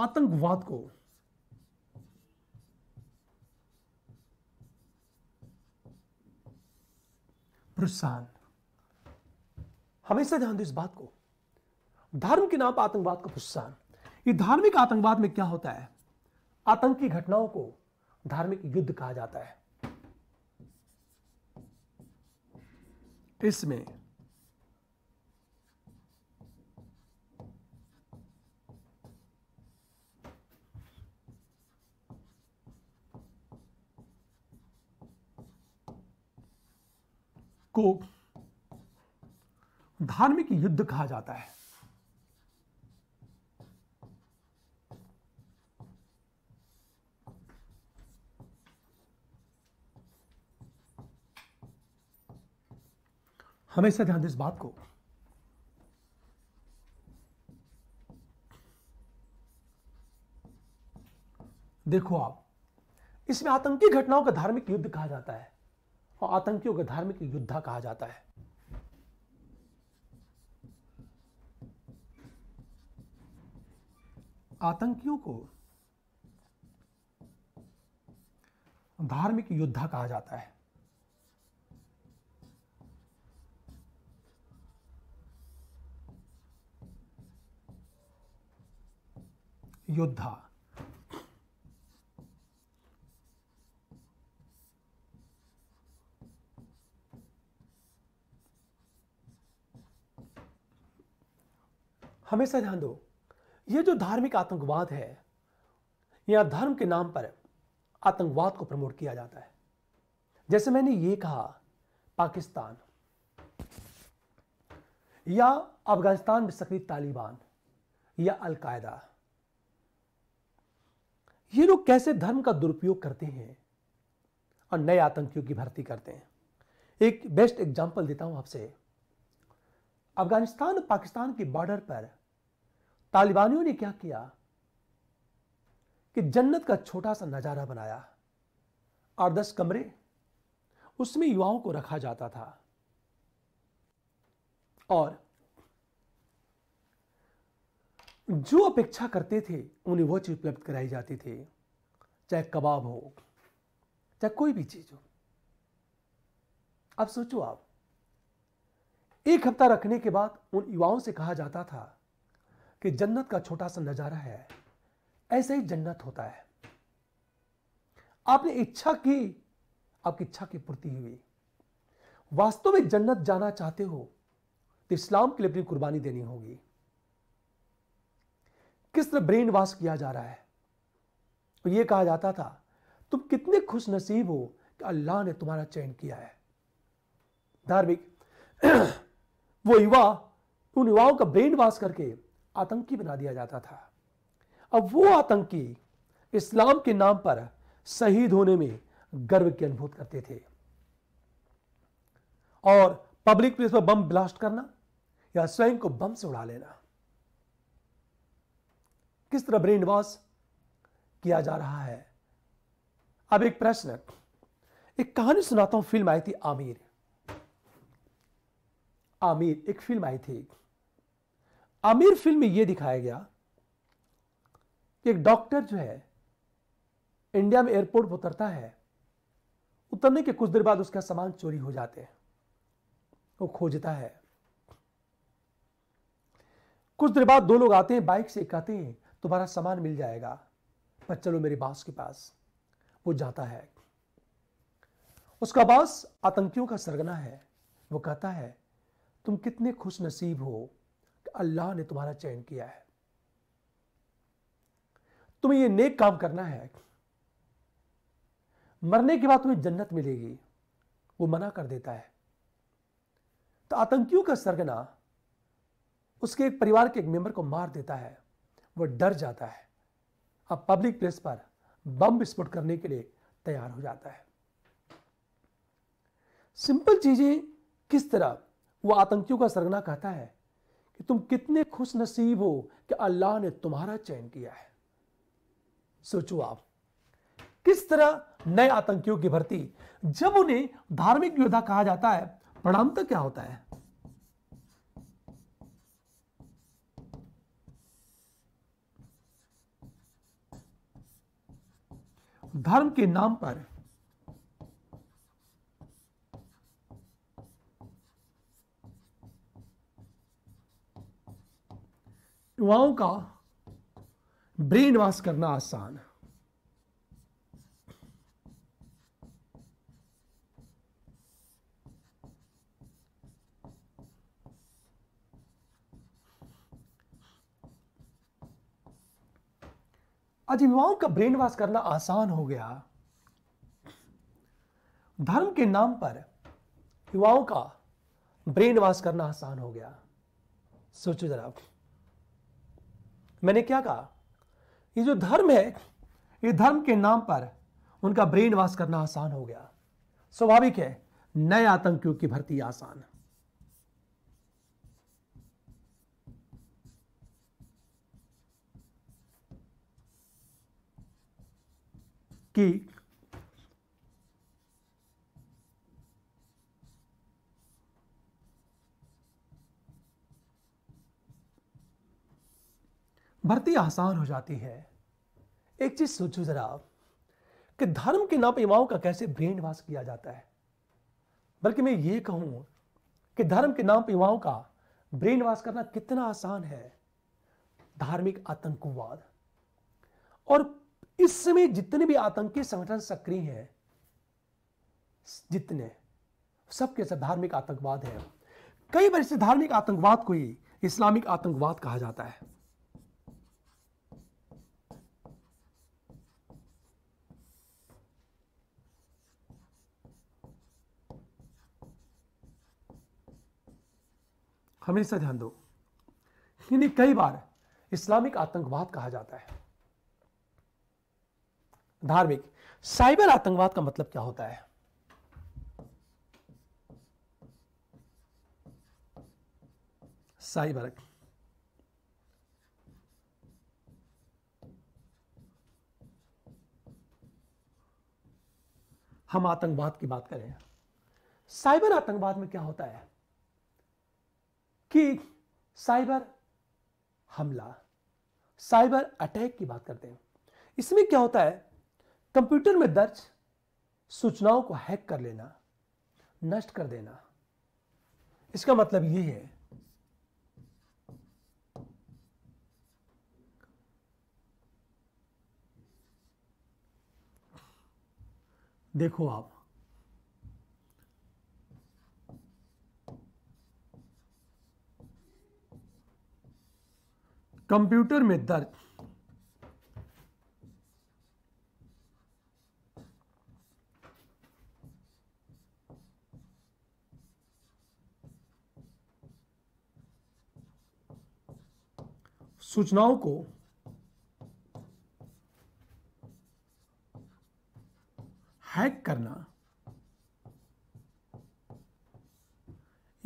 आतंकवाद को प्रोत्साहन हमेशा ध्यान दो इस बात को धर्म के नाम पर आतंकवाद का प्रोत्साहन ये धार्मिक आतंकवाद में क्या होता है आतंकी घटनाओं को धार्मिक युद्ध कहा जाता है इसमें को धार्मिक युद्ध कहा जाता है हमेशा ध्यान दें इस बात को देखो आप इसमें आतंकी घटनाओं का धार्मिक युद्ध कहा जाता है और आतंकियों का धार्मिक युद्धा कहा जाता है आतंकियों को धार्मिक युद्धा कहा जाता है योद्धा हमेशा ध्यान दो ये जो धार्मिक आतंकवाद है या धर्म के नाम पर आतंकवाद को प्रमोट किया जाता है जैसे मैंने ये कहा पाकिस्तान या अफगानिस्तान में सक्रिय तालिबान या अलकायदा ये लोग कैसे धर्म का दुरुपयोग करते हैं और नए आतंकियों की भर्ती करते हैं एक बेस्ट एग्जाम्पल देता हूं आपसे अफगानिस्तान और पाकिस्तान की बॉर्डर पर तालिबानियों ने क्या किया कि जन्नत का छोटा सा नज़ारा बनाया और दस कमरे उसमें युवाओं को रखा जाता था और जो अपेक्षा करते थे उन्हें वह चीज़ उपलब्ध कराई जाती थी चाहे कबाब हो चाहे कोई भी चीज़ हो अब सोचो आप एक हफ्ता रखने के बाद उन युवाओं से कहा जाता था कि जन्नत का छोटा सा नज़ारा है ऐसा ही जन्नत होता है आपने इच्छा की आपकी इच्छा की पूर्ति हुई वास्तव में जन्नत जाना चाहते हो तो इस्लाम के लिए अपनी कुर्बानी देनी होगी किस तरह ब्रेन वाश किया जा रहा है और ये कहा जाता था तुम कितने खुश नसीब हो कि अल्लाह ने तुम्हारा चयन किया है धार्मिक वो युवा उन युवाओं का ब्रेन वाश करके आतंकी बना दिया जाता था अब वो आतंकी इस्लाम के नाम पर शहीद होने में गर्व की अनुभूत करते थे और पब्लिक प्लेस पर बम ब्लास्ट करना या स्वयं को बम से उड़ा लेना किस तरह ब्रेन वॉश किया जा रहा है अब एक प्रश्न एक कहानी सुनाता हूं फिल्म आई थी आमिर आमिर एक फिल्म आई थी आमिर फिल्म में यह दिखाया गया कि एक डॉक्टर जो है इंडिया में एयरपोर्ट पर उतरता है उतरने के कुछ देर बाद उसका सामान चोरी हो जाते हैं वो खोजता है कुछ देर बाद दो लोग आते हैं बाइक से कहते हैं तुम्हारा सामान मिल जाएगा पर चलो मेरे बास के पास वो जाता है उसका बास आतंकियों का सरगना है वो कहता है तुम कितने खुश नसीब हो कि अल्लाह ने तुम्हारा चयन किया है तुम्हें यह नेक काम करना है मरने के बाद तुम्हें जन्नत मिलेगी वो मना कर देता है तो आतंकियों का सरगना उसके एक परिवार के एक मेंबर को मार देता है वो डर जाता है अब पब्लिक प्लेस पर बम विस्फोट करने के लिए तैयार हो जाता है सिंपल चीजें किस तरह वो आतंकियों का सरगना कहता है कि तुम कितने खुश नसीब हो कि अल्लाह ने तुम्हारा चयन किया है सोचो आप किस तरह नए आतंकियों की भर्ती जब उन्हें धार्मिक योद्धा कहा जाता है प्रणाम तो क्या होता है धर्म के नाम पर युवाओं का ब्रेन वॉश करना आसान है आज युवाओं का ब्रेन वॉश करना आसान हो गया धर्म के नाम पर युवाओं का ब्रेन वॉश करना आसान हो गया सोचो जरा मैंने क्या कहा ये जो धर्म है ये धर्म के नाम पर उनका ब्रेन वॉश करना आसान हो गया स्वाभाविक है नए आतंकियों की भर्ती आसान कि भर्ती आसान हो जाती है एक चीज सोचो जरा कि धर्म के युवाओं का कैसे ब्रेन वॉश किया जाता है बल्कि मैं ये कहूं कि धर्म के नाम युवाओं का ब्रेन वॉश करना कितना आसान है धार्मिक आतंकवाद और इस समय जितने भी आतंकी संगठन सक्रिय हैं जितने सबके सब धार्मिक आतंकवाद है कई बार इसे धार्मिक आतंकवाद को ही इस्लामिक आतंकवाद कहा जाता है हमेशा ध्यान दो यानी कई बार इस्लामिक आतंकवाद कहा जाता है धार्मिक साइबर आतंकवाद का मतलब क्या होता है साइबर हम आतंकवाद की बात करें साइबर आतंकवाद में क्या होता है कि साइबर हमला साइबर अटैक की बात करते हैं इसमें क्या होता है कंप्यूटर में दर्ज सूचनाओं को हैक कर लेना नष्ट कर देना इसका मतलब ये है देखो आप कंप्यूटर में दर्ज सूचनाओं को हैक करना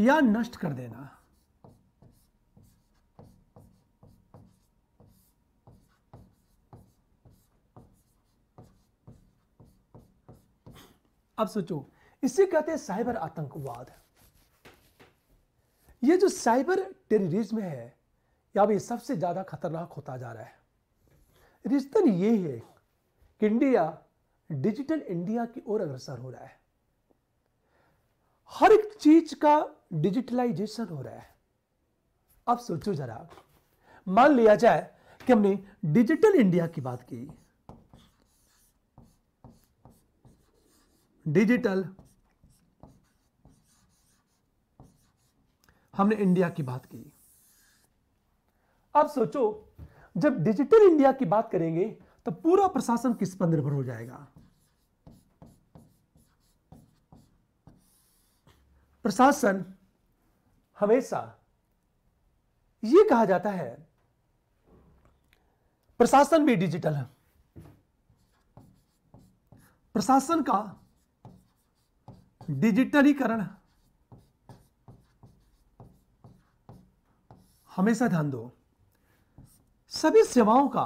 या नष्ट कर देना अब सोचो इसे कहते हैं साइबर आतंकवाद ये जो साइबर टेररिज्म है या भी सबसे ज़्यादा खतरनाक होता जा रहा है रिश्तन ये है कि इंडिया डिजिटल इंडिया की ओर अग्रसर हो रहा है हर एक चीज का डिजिटलाइजेशन हो रहा है अब सोचो जरा मान लिया जाए कि हमने डिजिटल इंडिया की बात की डिजिटल हमने इंडिया की बात की अब सोचो जब डिजिटल इंडिया की बात करेंगे तो पूरा प्रशासन किस पर निर्भर हो जाएगा प्रशासन हमेशा यह कहा जाता है प्रशासन भी डिजिटल है प्रशासन का डिजिटलीकरण हमेशा ध्यान दो सभी सेवाओं का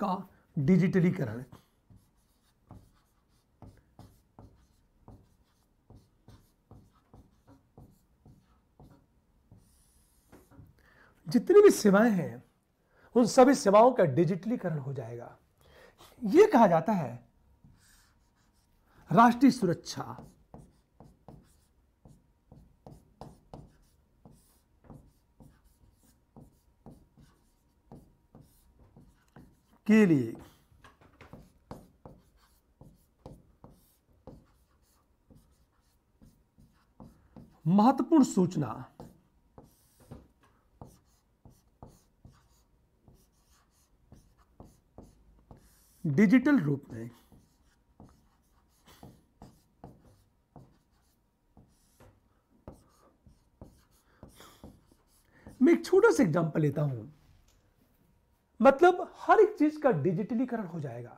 का डिजिटलीकरण जितनी भी सेवाएं हैं उन सभी सेवाओं का डिजिटलीकरण हो जाएगा यह कहा जाता है राष्ट्रीय सुरक्षा के लिए महत्वपूर्ण सूचना डिजिटल रूप में मैं एक छोटा सा एग्जाम्पल लेता हूं मतलब हर एक चीज का डिजिटलीकरण हो जाएगा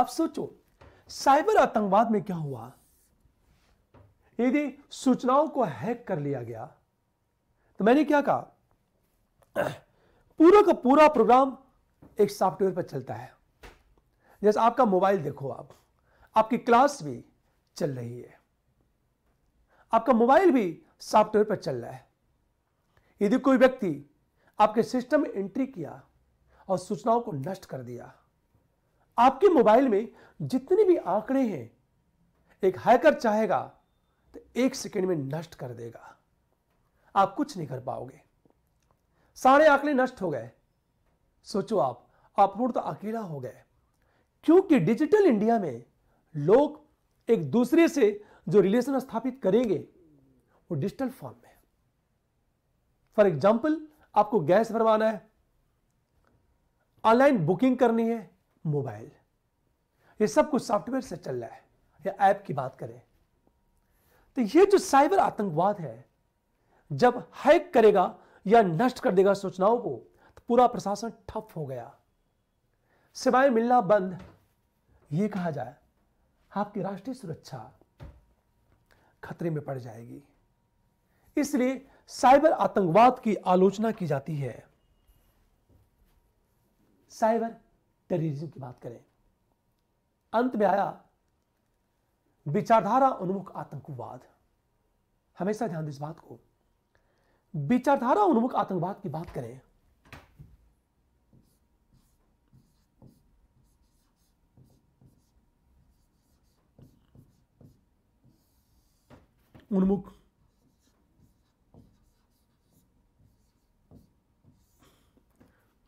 आप सोचो साइबर आतंकवाद में क्या हुआ यदि सूचनाओं को हैक कर लिया गया तो मैंने क्या कहा पूरा का पूरा प्रोग्राम एक सॉफ्टवेयर पर चलता है जैसे आपका मोबाइल देखो आप आपकी क्लास भी चल रही है आपका मोबाइल भी सॉफ्टवेयर पर चल रहा है यदि कोई व्यक्ति आपके सिस्टम में एंट्री किया और सूचनाओं को नष्ट कर दिया आपके मोबाइल में जितने भी आंकड़े हैं एक हैकर चाहेगा तो एक सेकेंड में नष्ट कर देगा आप कुछ नहीं कर पाओगे सारे आंकड़े नष्ट हो गए सोचो आप आप पूर्ण तो अकेला हो गए क्योंकि डिजिटल इंडिया में लोग एक दूसरे से जो रिलेशन स्थापित करेंगे वो डिजिटल फॉर्म में फॉर एग्जाम्पल आपको गैस भरवाना है ऑनलाइन बुकिंग करनी है मोबाइल ये सब कुछ सॉफ्टवेयर से चल रहा है या ऐप की बात करें तो ये जो साइबर आतंकवाद है जब हैक करेगा या नष्ट कर देगा सूचनाओं को तो पूरा प्रशासन ठप हो गया सेवाएं मिलना बंद ये कहा जाए आपकी राष्ट्रीय सुरक्षा खतरे में पड़ जाएगी इसलिए साइबर आतंकवाद की आलोचना की जाती है साइबर टेररिज्म की बात करें अंत में आया विचारधारा उन्मुख आतंकवाद हमेशा ध्यान दें इस बात को विचारधारा उन्मुख आतंकवाद की बात करें उन्मुख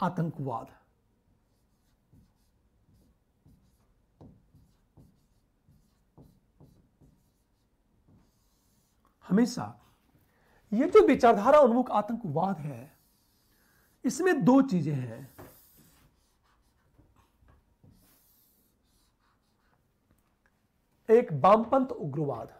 आतंकवाद हमेशा यह जो विचारधारा उन्मुख आतंकवाद है इसमें दो चीजें हैं एक वामपंथ उग्रवाद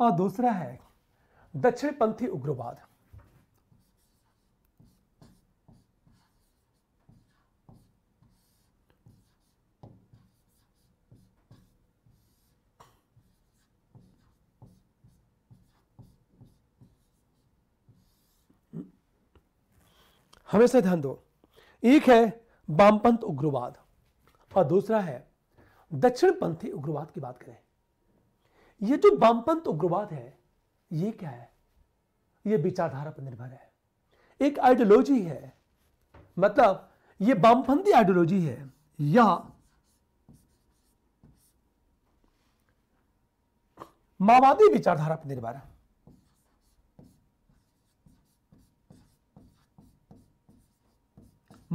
और दूसरा है दक्षिणपंथी उग्रवाद हमेशा ध्यान दो एक है वामपंथ उग्रवाद और दूसरा है दक्षिणपंथी उग्रवाद की बात करें ये जो वामपंथ उग्रवाद है ये क्या है ये विचारधारा पर निर्भर है एक आइडियोलॉजी है मतलब ये वामपंथी आइडियोलॉजी है या माओवादी विचारधारा पर निर्भर है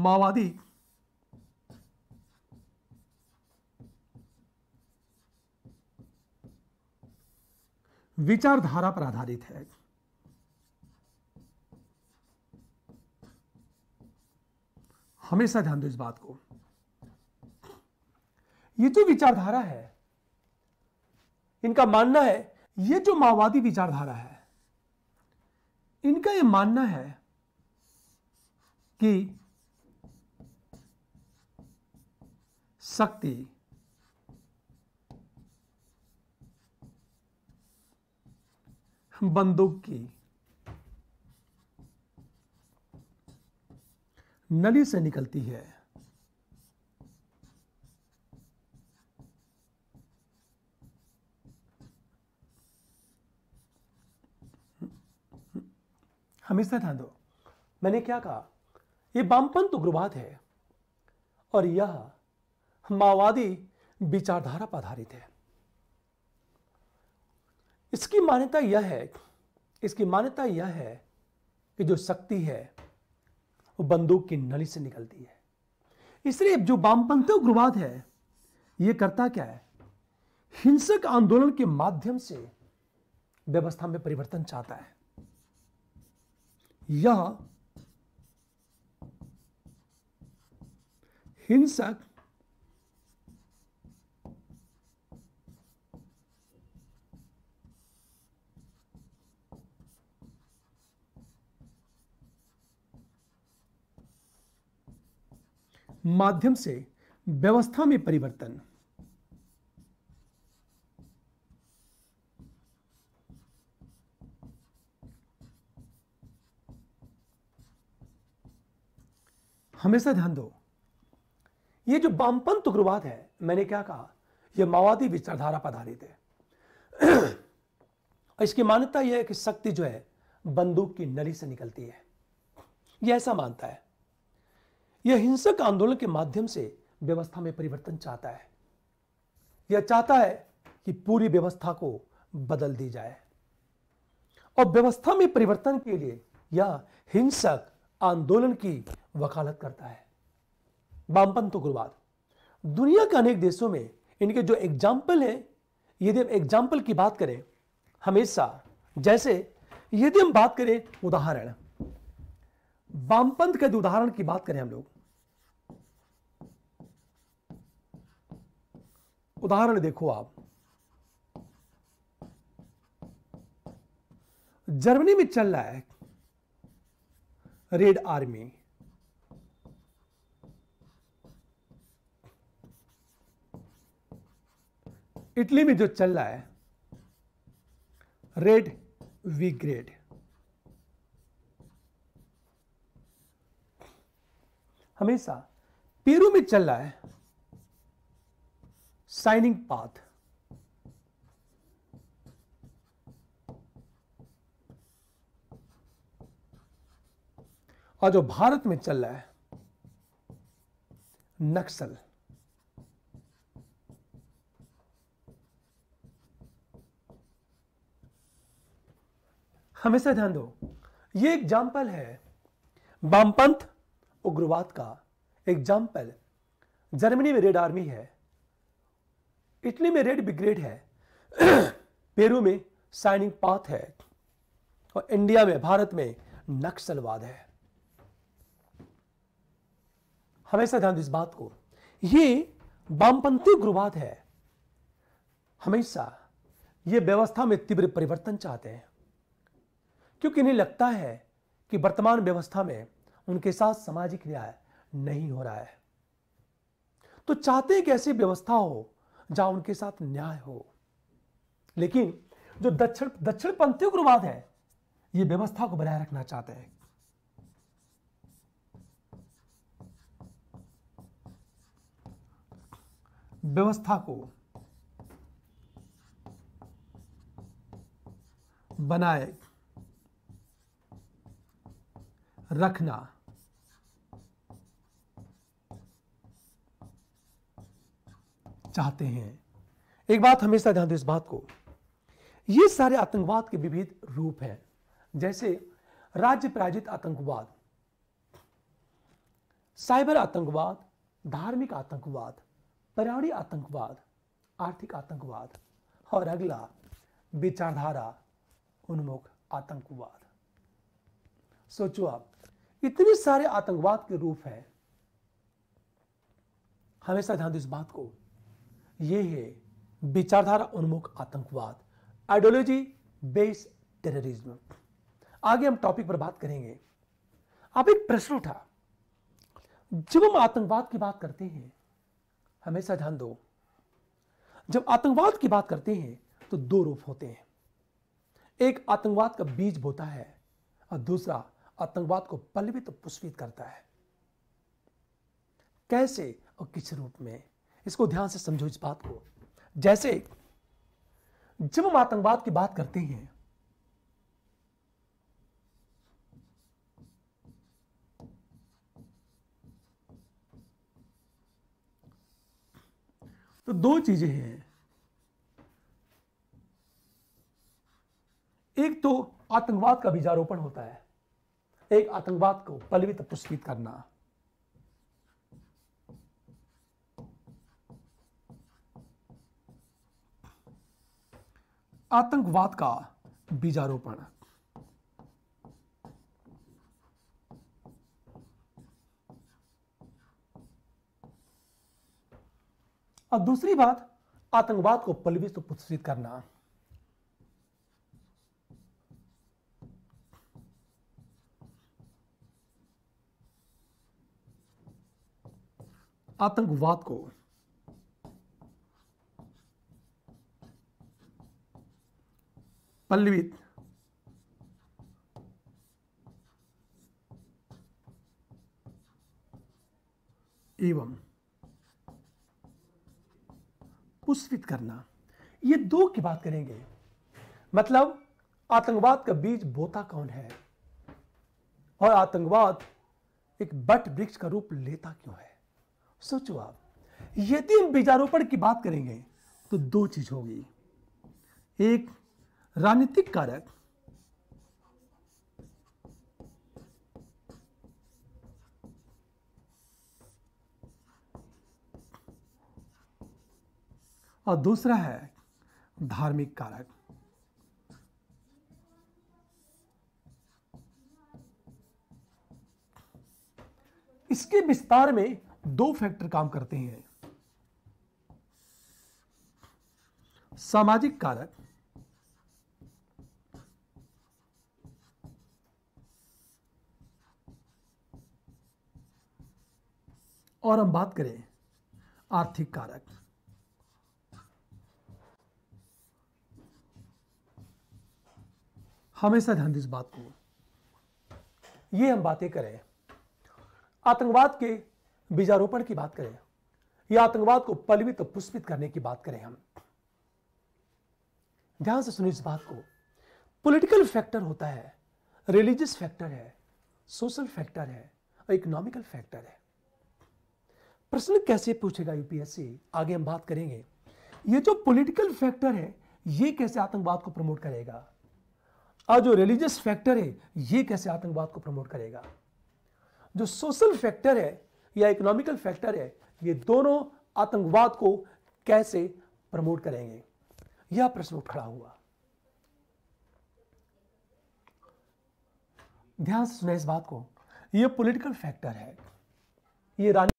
माओवादी विचारधारा पर आधारित है हमेशा ध्यान दो इस बात को ये जो विचारधारा है इनका मानना है ये जो माओवादी विचारधारा है इनका ये मानना है कि शक्ति बंदूक की नली से निकलती है हमेशा ध्यान दो मैंने क्या कहा यह वामपंथ उग्रवाद है और यह माओवादी विचारधारा पर आधारित है इसकी मान्यता यह है इसकी मान्यता यह है कि जो शक्ति है वो बंदूक की नली से निकलती है इसलिए जो वामपंथी उग्रवाद है ये करता क्या है हिंसक आंदोलन के माध्यम से व्यवस्था में परिवर्तन चाहता है यह हिंसक माध्यम से व्यवस्था में परिवर्तन हमेशा ध्यान दो ये जो वामपंथ उग्रवाद है मैंने क्या कहा यह माओवादी विचारधारा पर आधारित है इसकी मान्यता यह है कि शक्ति जो है बंदूक की नली से निकलती है यह ऐसा मानता है यह हिंसक आंदोलन के माध्यम से व्यवस्था में परिवर्तन चाहता है यह चाहता है कि पूरी व्यवस्था को बदल दी जाए और व्यवस्था में परिवर्तन के लिए यह हिंसक आंदोलन की वकालत करता है वामपंथ उग्रवाद तो दुनिया के अनेक देशों में इनके जो एग्जाम्पल हैं यदि हम एग्जाम्पल की बात करें हमेशा जैसे यदि हम बात करें उदाहरण वामपंथ के उदाहरण की बात करें हम लोग उदाहरण देखो आप जर्मनी में चल रहा है रेड आर्मी इटली में जो चल रहा है रेड वी ग्रेड हमेशा पेरू में चल रहा है signing path. और जो भारत में चल रहा है नक्सल हमेशा ध्यान दो ये एग्जाम्पल है बामपंथ उग्रवाद का एग्जाम्पल जर्मनी में रेड आर्मी है इटली में रेड ब्रिग्रेड है पेरू में साइनिंग पाथ है और इंडिया में भारत में नक्सलवाद है हमेशा ध्यान इस बात को ये वामपंथी गुरुवाद है हमेशा ये व्यवस्था में तीव्र परिवर्तन चाहते हैं क्योंकि इन्हें लगता है कि वर्तमान व्यवस्था में उनके साथ सामाजिक न्याय नहीं हो रहा है तो चाहते हैं कि ऐसी व्यवस्था हो जहां उनके साथ न्याय हो लेकिन जो दक्षिण दक्षिण पंथी उग्रवाद है ये व्यवस्था को बनाए रखना चाहते हैं व्यवस्था को बनाए रखना चाहते हैं एक बात हमेशा ध्यान दो इस बात को ये सारे आतंकवाद के विभिन्न रूप हैं जैसे राज्य प्रायोजित आतंकवाद साइबर आतंकवाद धार्मिक आतंकवाद पर्यावरण आतंकवाद आर्थिक आतंकवाद और अगला विचारधारा उन्मुख आतंकवाद सोचो आप इतने सारे आतंकवाद के रूप हैं हमेशा ध्यान दो इस बात को ये है विचारधारा उन्मुख आतंकवाद आइडियोलॉजी बेस टेररिज्म आगे हम टॉपिक पर बात करेंगे अब एक प्रश्न उठा जब हम आतंकवाद की बात करते हैं हमेशा ध्यान दो जब आतंकवाद की बात करते हैं तो दो रूप होते हैं एक आतंकवाद का बीज बोता है और दूसरा आतंकवाद को पलवित तो पुष्पित करता है कैसे और किस रूप में इसको ध्यान से समझो इस बात को जैसे जब हम आतंकवाद की बात करते हैं तो दो चीजें हैं एक तो आतंकवाद का बीजारोपण होता है एक आतंकवाद को पलवित पुष्पित करना आतंकवाद का बीजारोपण और दूसरी बात आतंकवाद को पलवित पुत्सित करना आतंकवाद को पल्लवी एवं पुष्पित करना ये दो की बात करेंगे मतलब आतंकवाद का बीज बोता कौन है और आतंकवाद एक बट वृक्ष का रूप लेता क्यों है सोचो आप यदि हम बीजारोपण की बात करेंगे तो दो चीज होगी एक राजनीतिक कारक और दूसरा है धार्मिक कारक इसके विस्तार में दो फैक्टर काम करते हैं सामाजिक कारक और हम बात करें आर्थिक कारक हमेशा ध्यान दें इस बात को ये हम बातें करें आतंकवाद के बीजारोपण की बात करें या आतंकवाद को पलवित और पुष्पित करने की बात करें हम ध्यान से सुनिए इस बात को पॉलिटिकल फैक्टर होता है रिलीजियस फैक्टर है सोशल फैक्टर है और इकोनॉमिकल फैक्टर है प्रश्न कैसे पूछेगा यूपीएससी आगे हम बात करेंगे ये जो पॉलिटिकल फैक्टर है ये कैसे आतंकवाद को प्रमोट करेगा और जो रिलीजियस फैक्टर है ये कैसे आतंकवाद को प्रमोट करेगा जो सोशल फैक्टर है या इकोनॉमिकल फैक्टर है ये दोनों आतंकवाद को कैसे प्रमोट करेंगे यह प्रश्न उठ खड़ा हुआ ध्यान से सुने इस बात को यह पॉलिटिकल फैक्टर है ये रानी